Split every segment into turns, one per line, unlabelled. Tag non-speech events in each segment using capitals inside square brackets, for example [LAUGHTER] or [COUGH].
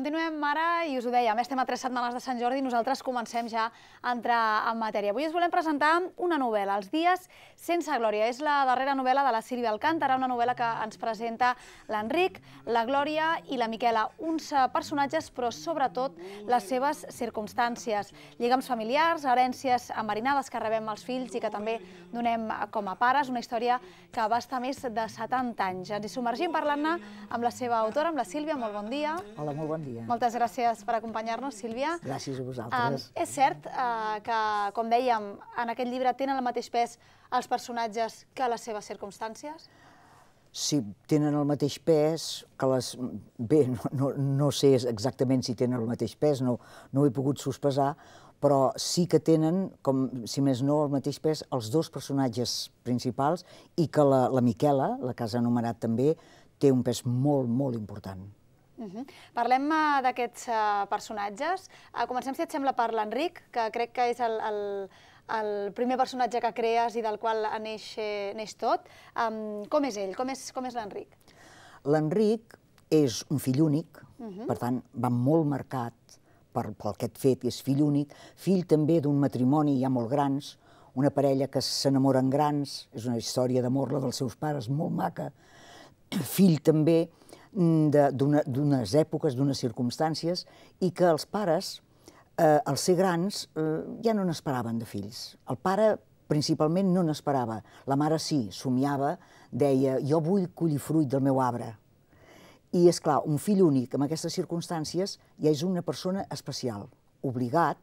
continuem, mare, i us ho dèiem, estem a tres setmanes de Sant Jordi i nosaltres comencem ja a entrar en matèria. Avui us volem presentar una novel·la, Els dies sense glòria. És la darrera novel·la de la Sílvia Alcántara, una novel·la que ens presenta l'Enric, la Glòria i la Miquela, uns eh, personatges, però sobretot les seves circumstàncies, lligams familiars, herències amarinades que rebem els fills i que també donem eh, com a pares, una història que va estar més de 70 anys. Ens hi submergim parlant-ne amb la seva autora, amb la Sílvia, molt bon dia.
Hola, molt bon dia dia. Moltes
gràcies per acompanyar-nos, Sílvia.
Gràcies a vosaltres.
és cert uh, que, com dèiem, en aquest llibre tenen el mateix pes els personatges que les seves circumstàncies?
si tenen el mateix pes, que les... Bé, no, no, no sé exactament si tenen el mateix pes, no, no ho he pogut sospesar, però sí que tenen, com si més no, el mateix pes els dos personatges principals i que la, la Miquela, la que has anomenat també, té un pes molt, molt important.
Uh -huh. Parlem uh, d'aquests uh, personatges. Uh, comencem, si et sembla, per l'Enric, que crec que és el, el, el primer personatge que crees i del qual neix, neix tot. Um, com és ell? Com és, com és l'Enric?
L'Enric és un fill únic, uh -huh. per tant, va molt marcat per, per aquest fet, és fill únic, fill també d'un matrimoni ja molt grans, una parella que s'enamoren grans, és una història d'amor la dels seus pares, molt maca, fill també d'unes èpoques, d'unes circumstàncies, i que els pares, eh, al ser grans, eh, ja no n'esperaven de fills. El pare principalment no n'esperava. La mare sí, somiava, deia, jo vull collir fruit del meu arbre. I, és clar, un fill únic, en aquestes circumstàncies, ja és una persona especial, obligat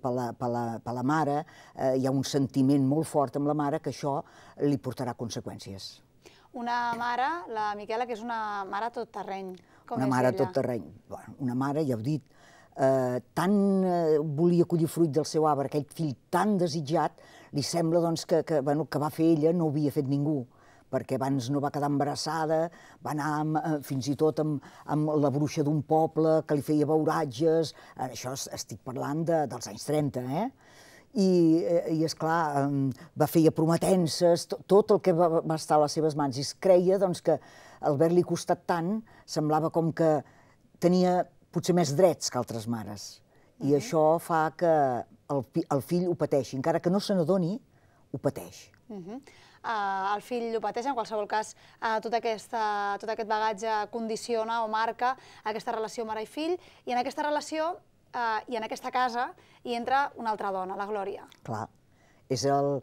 per la, per la, per la mare, eh, hi ha un sentiment molt fort amb la mare que això li portarà conseqüències
una mare, la Miquela, que és una mare tot terreny. Com una mare ella? tot
terreny. Bueno, una mare, ja ho dit, eh, tant eh, volia collir fruit del seu arbre, aquell fill tan desitjat, li sembla doncs, que, que, bueno, que va fer ella no ho havia fet ningú perquè abans no va quedar embarassada, va anar amb, eh, fins i tot amb, amb la bruixa d'un poble que li feia beuratges, això estic parlant de, dels anys 30, eh? i, eh, i és clar, va fer prometences, tot el que va, va estar a les seves mans. I es creia doncs, que el ver li costat tant, semblava com que tenia potser més drets que altres mares. I mm -hmm. això fa que el, el fill ho pateixi. Encara que no se n'adoni, ho pateix.
Uh ah, -huh. uh, el fill ho pateix, en qualsevol cas, uh, ah, tot, aquesta, tot aquest bagatge condiciona o marca aquesta relació mare i fill, i en aquesta relació eh, i en aquesta casa hi entra una altra dona, la Glòria.
Clar, és el,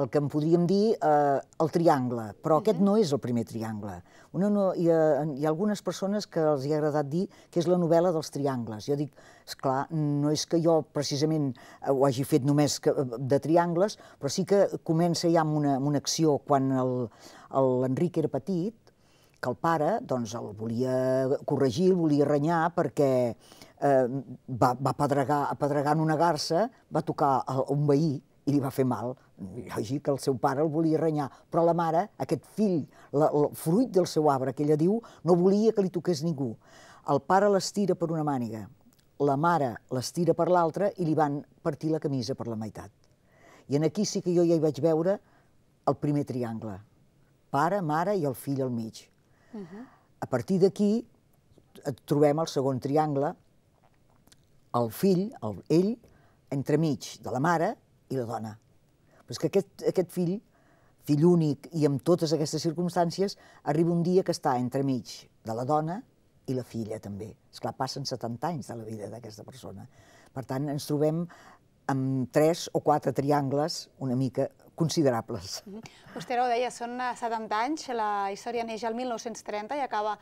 el que en podríem dir eh, el triangle, però mm -hmm. aquest mhm. no és el primer triangle. Una no, hi, ha, hi ha algunes persones que els hi ha agradat dir que és la novel·la dels triangles. Jo dic, és clar, no és que jo precisament ho hagi fet només que, de triangles, però sí que comença ja amb una, amb una acció quan l'Enric era petit, que el pare doncs, el volia corregir, el volia renyar perquè eh, va, va pedregar, apedregar en una garça, va tocar un veí i li va fer mal. Lògic, el seu pare el volia renyar, però la mare, aquest fill, la, el fruit del seu arbre que ella diu, no volia que li toqués ningú. El pare l'estira per una màniga, la mare l'estira per l'altra i li van partir la camisa per la meitat. I en aquí sí que jo ja hi vaig veure el primer triangle. Pare, mare i el fill al mig. Uh -huh. A partir d'aquí eh, trobem el segon triangle, el fill, el, ell, entremig de la mare i la dona. Però és que aquest, aquest fill, fill únic i amb totes aquestes circumstàncies, arriba un dia que està entremig de la dona i la filla també. És clar, passen 70 anys de la vida d'aquesta persona. Per tant, ens trobem amb tres o quatre triangles una mica considerables.
Vostè ara ho deia, són 70 anys, la història neix al 1930 i acaba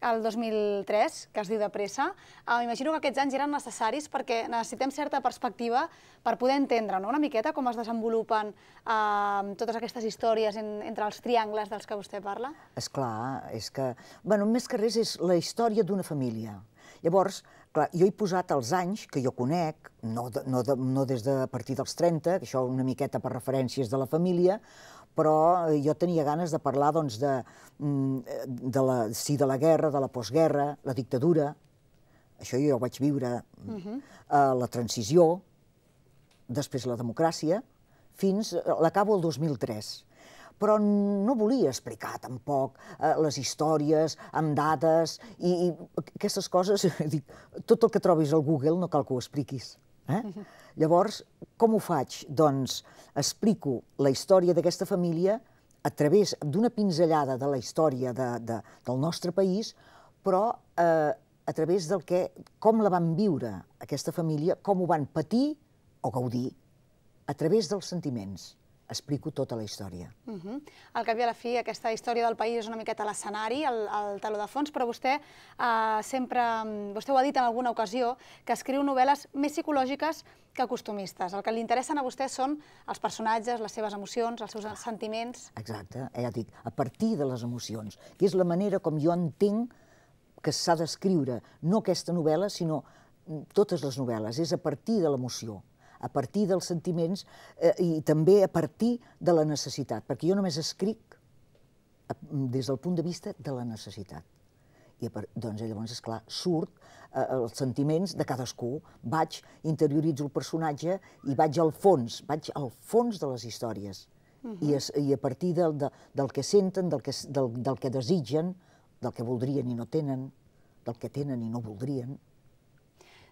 el 2003, que es diu de pressa, eh, imagino que aquests anys eren necessaris perquè necessitem certa perspectiva per poder entendre no? una miqueta com es desenvolupen eh, totes aquestes històries en, entre els triangles dels que vostè parla.
És clar, és que... Bueno, més que res és la història d'una família. Llavors, clar, jo he posat els anys que jo conec, no, de, no, de, no des de a partir dels 30, que això una miqueta per referències de la família, però eh, jo tenia ganes de parlar doncs, de, mm, de la, sí, de la guerra, de la postguerra, la dictadura, això jo ho vaig viure, mm, uh -huh. la transició, després la democràcia, fins, eh, l'acabo el 2003 però no volia explicar tampoc eh, les històries amb dades i, i aquestes coses, [LAUGHS] dic, tot el que trobis al Google no cal que ho expliquis. Eh? Llavors, com ho faig? Doncs explico la història d'aquesta família a través d'una pinzellada de la història de, de, del nostre país, però eh, a través del que, com la van viure aquesta família, com ho van patir o gaudir, a través dels sentiments explico tota la història.
Uh -huh. Al cap i a la fi, aquesta història del país és una miqueta l'escenari, el, el taló de fons, però vostè eh, sempre, mm, vostè ho ha dit en alguna ocasió, que escriu novel·les més psicològiques que costumistes. El que li interessen a vostè són els personatges, les seves emocions, els seus ah, sentiments...
Exacte, ja dic, a partir de les emocions, que és la manera com jo entenc que s'ha d'escriure, no aquesta novel·la, sinó mm, totes les novel·les, és a partir de l'emoció a partir dels sentiments eh, i també a partir de la necessitat, perquè jo només escric des del punt de vista de la necessitat. I doncs llavors, és clar, surt eh, els sentiments de cadascú, vaig, interioritzo el personatge i vaig al fons, vaig al fons de les històries. Uh -huh. I, mhm. es, I a partir del, de, del que senten, del que, del, del que desitgen, del que voldrien i no tenen, del que tenen i no voldrien,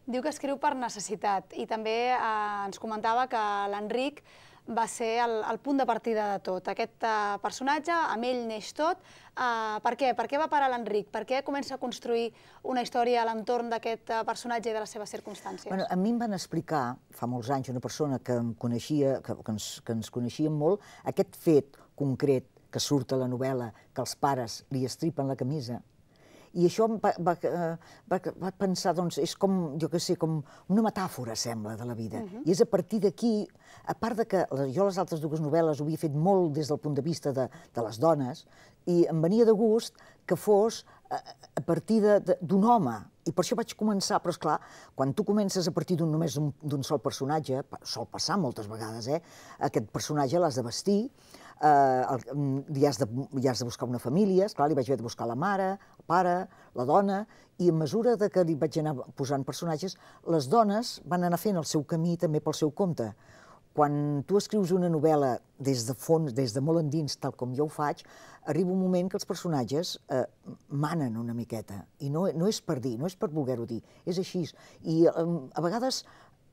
Diu que escriu per necessitat i també eh, ens comentava que l'Enric va ser el, el punt de partida de tot. Aquest eh, personatge, amb ell neix tot. Eh, per què? Per què va parar l'Enric? Per què comença a construir una història a l'entorn d'aquest eh, personatge i de les seves circumstàncies? Bueno,
a mi em van explicar, fa molts anys, una persona que em coneixia, que, que, ens, que ens coneixíem molt, aquest fet concret que surt a la novel·la, que els pares li estripen la camisa, i això va, va, eh, va, va pensar, doncs, és com, jo que sé, com una metàfora, sembla, de la vida. Uh -huh. I és a partir d'aquí, a part de que jo les altres dues novel·les ho havia fet molt des del punt de vista de, de les dones, i em venia de gust que fos a, eh, a partir d'un home. I per això vaig començar, però és clar, quan tu comences a partir d'un només d'un sol personatge, sol passar moltes vegades, eh? aquest personatge l'has de vestir, eh, el, mm, has de, li has de buscar una família, esclar, li vaig haver de buscar la mare, el pare, la dona, i a mesura de que li vaig anar posant personatges, les dones van anar fent el seu camí també pel seu compte. Quan tu escrius una novel·la des de fons, des de molt endins, tal com jo ho faig, arriba un moment que els personatges eh, manen una miqueta. I no, no és per dir, no és per voler-ho dir, és així. I eh, a vegades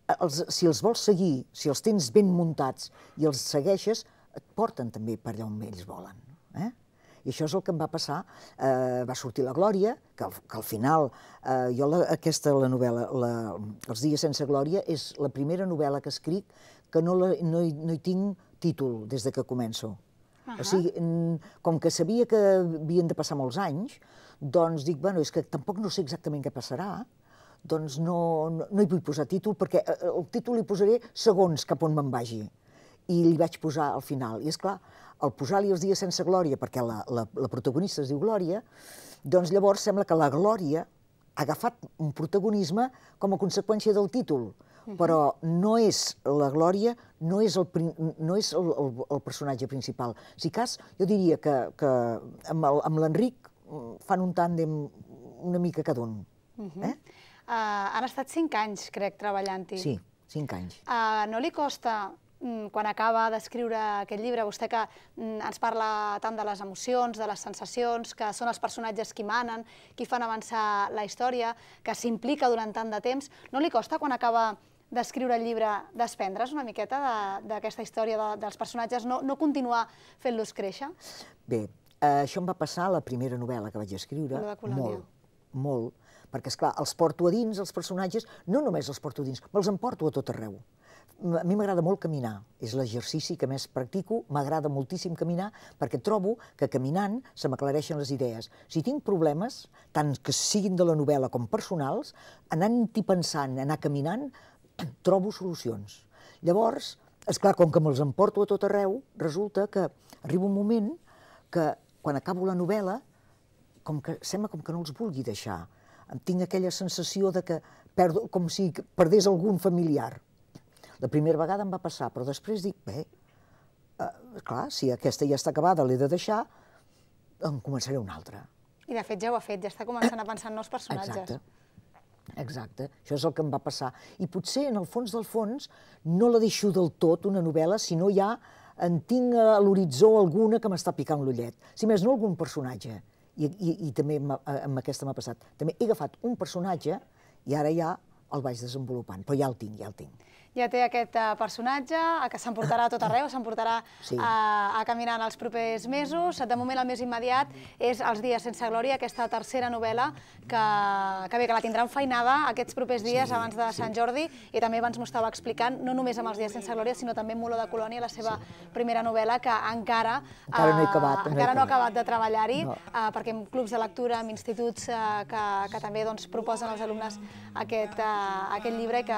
eh, els, si els vols seguir, si els tens ben muntats i els segueixes, et porten també per allà on ells volen. Eh? I això és el que em va passar. Eh, va sortir la Glòria, que, al, que al final, eh, jo la, aquesta, la novel·la, la, Els dies sense glòria, és la primera novel·la que escric que no, la, no, hi, no hi tinc títol des de que començo. Uh -huh. O sigui, com que sabia que havien de passar molts anys, doncs dic, bueno, és que tampoc no sé exactament què passarà, doncs no, no, no hi vull posar títol, perquè eh, el títol hi posaré segons cap on me'n vagi i li vaig posar al final. I, és clar, al posar-li els dies sense glòria, perquè la, la, la protagonista es diu Glòria, doncs llavors sembla que la Glòria ha agafat un protagonisme com a conseqüència del títol, però no és la Glòria, no és el, no és el, el, el personatge principal. Si cas, jo diria que, que amb l'Enric mm, fan un tàndem una mica cada un. Uh -huh. eh?
uh, han estat cinc anys, crec, treballant-hi. Sí, cinc anys. Uh, no li costa Mm, quan acaba d'escriure aquest llibre, vostè que mm, ens parla tant de les emocions, de les sensacions, que són els personatges qui manen, qui fan avançar la història, que s'implica durant tant de temps, no li costa quan acaba d'escriure el llibre desprendre's una miqueta d'aquesta història de, dels personatges, no, no continuar fent-los créixer?
Bé, eh, això em va passar a la primera novel·la que vaig escriure, molt, molt, perquè, és clar els porto a dins, els personatges, no només els porto a dins, me'ls emporto a tot arreu a mi m'agrada molt caminar, és l'exercici que més practico, m'agrada moltíssim caminar perquè trobo que caminant se m'aclareixen les idees. Si tinc problemes, tant que siguin de la novel·la com personals, anant-hi pensant, anar caminant, [CLEARS THROAT] trobo solucions. Llavors, és clar com que me'ls emporto a tot arreu, resulta que arriba un moment que quan acabo la novel·la, com que sembla com que no els vulgui deixar. Tinc aquella sensació de que perdo, com si perdés algun familiar. La primera vegada em va passar, però després dic, bé, eh, clar, si aquesta ja està acabada, l'he de deixar, en començaré una altra.
I de fet ja ho ha fet, ja està començant a pensar en nous personatges. Exacte,
exacte. Això és el que em va passar. I potser, en el fons del fons, no la deixo del tot, una novel·la, sinó ja en tinc a l'horitzó alguna que m'està picant l'ullet. Si més no, algun personatge. I, i, i també eh, amb aquesta m'ha passat. També he agafat un personatge i ara ja el vaig desenvolupant, però ja el tinc, ja el tinc
ja té aquest eh, personatge, que s'emportarà a tot arreu, s'emportarà sí. a, eh, a caminar en els propers mesos. De moment, el més immediat és Els dies sense glòria, aquesta tercera novel·la que, que bé, que la tindran feinada aquests propers dies sí, abans de sí. Sant Jordi i també abans m'ho estava explicant, no només amb Els dies sense glòria, sinó també amb Moló de Colònia, la seva sí. primera novel·la, que encara, encara, no, eh, acabat, no no ha acabat de treballar-hi, no. perquè amb clubs de lectura, amb instituts que, que també doncs, proposen als alumnes aquest, aquest llibre que,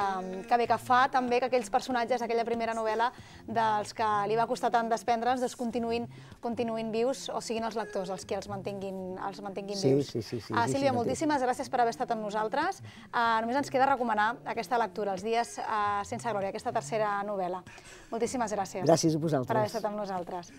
que bé, que fa també també que aquells personatges d'aquella primera novel·la dels que li va costar tant desprendre'ns doncs continuïn, continuïn vius o siguin els lectors els que els mantinguin, els mantinguin sí, vius. Sí, sí, sí. Ah, Sílvia, sí, moltíssimes sí. gràcies per haver estat amb nosaltres. Uh, només ens queda recomanar aquesta lectura, Els dies uh, sense glòria, aquesta tercera novel·la. Moltíssimes gràcies. Gràcies a vosaltres. Per haver estat amb nosaltres.